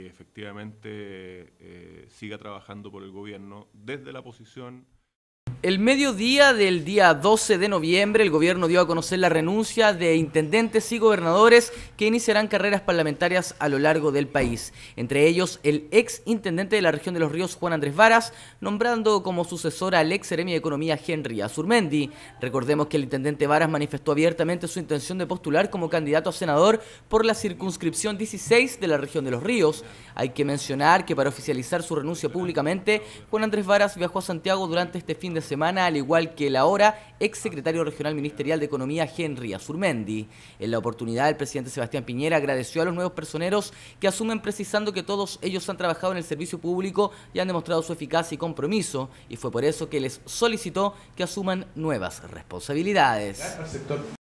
efectivamente eh, siga trabajando por el gobierno desde la posición el mediodía del día 12 de noviembre, el gobierno dio a conocer la renuncia de intendentes y gobernadores que iniciarán carreras parlamentarias a lo largo del país. Entre ellos, el ex intendente de la región de los ríos, Juan Andrés Varas, nombrando como sucesora al ex seremi de Economía, Henry Azurmendi. Recordemos que el intendente Varas manifestó abiertamente su intención de postular como candidato a senador por la circunscripción 16 de la región de los ríos. Hay que mencionar que para oficializar su renuncia públicamente, Juan Andrés Varas viajó a Santiago durante este fin de semana semana, al igual que el ahora exsecretario regional ministerial de Economía, Henry Azurmendi. En la oportunidad, el presidente Sebastián Piñera agradeció a los nuevos personeros que asumen precisando que todos ellos han trabajado en el servicio público y han demostrado su eficacia y compromiso, y fue por eso que les solicitó que asuman nuevas responsabilidades.